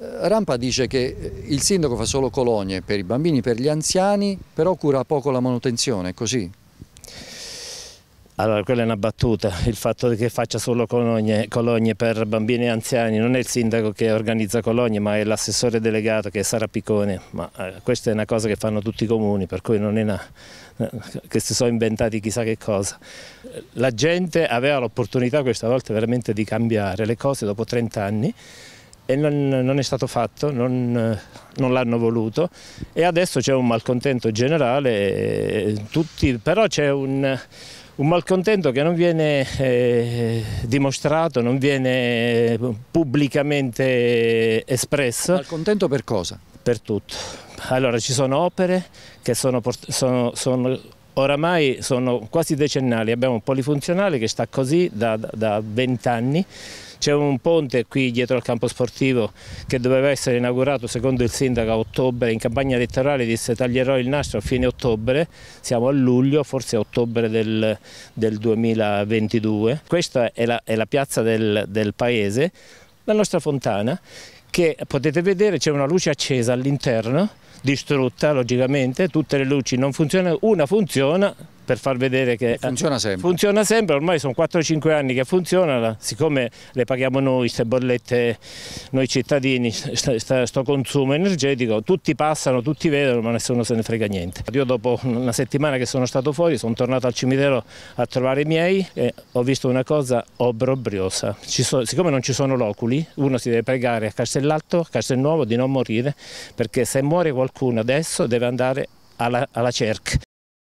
Rampa dice che eh, il sindaco fa solo colonie per i bambini, per gli anziani, però cura poco la manutenzione, è così? Allora, quella è una battuta, il fatto che faccia solo colonie, colonie, per bambini e anziani, non è il sindaco che organizza colonie, ma è l'assessore delegato che è Sara Piccone, ma eh, questa è una cosa che fanno tutti i comuni, per cui non è una, eh, che si sono inventati chissà che cosa. La gente aveva l'opportunità questa volta veramente di cambiare le cose dopo 30 anni, e non, non è stato fatto, non, non l'hanno voluto e adesso c'è un malcontento generale, eh, tutti, però c'è un, un, malcontento che non viene eh, dimostrato, non viene pubblicamente espresso. Malcontento per cosa? Per tutto. Allora ci sono opere che sono, sono, sono oramai sono quasi decennali, abbiamo un polifunzionale che sta così da vent'anni. C'è un ponte qui dietro al campo sportivo che doveva essere inaugurato secondo il sindaco a ottobre, in campagna elettorale disse taglierò il nastro a fine ottobre, siamo a luglio, forse a ottobre del, del 2022. Questa è la, è la piazza del, del paese, la nostra fontana che potete vedere c'è una luce accesa all'interno, distrutta logicamente, tutte le luci non funzionano, una funziona per far vedere che eh, funziona sempre. funziona sempre. ormai sono 4-5 anni che funziona, siccome le paghiamo noi queste bollette, noi cittadini, questo consumo energetico, tutti passano, tutti vedono, ma nessuno se ne frega niente. Io dopo una settimana che sono stato fuori sono tornato al cimitero a trovare i miei e ho visto una cosa obbrobriosa, so, siccome non ci sono loculi, uno si deve pregare a Castellalto, a Castelnuovo di non morire, perché se muore qualcuno adesso deve andare alla, alla cerca.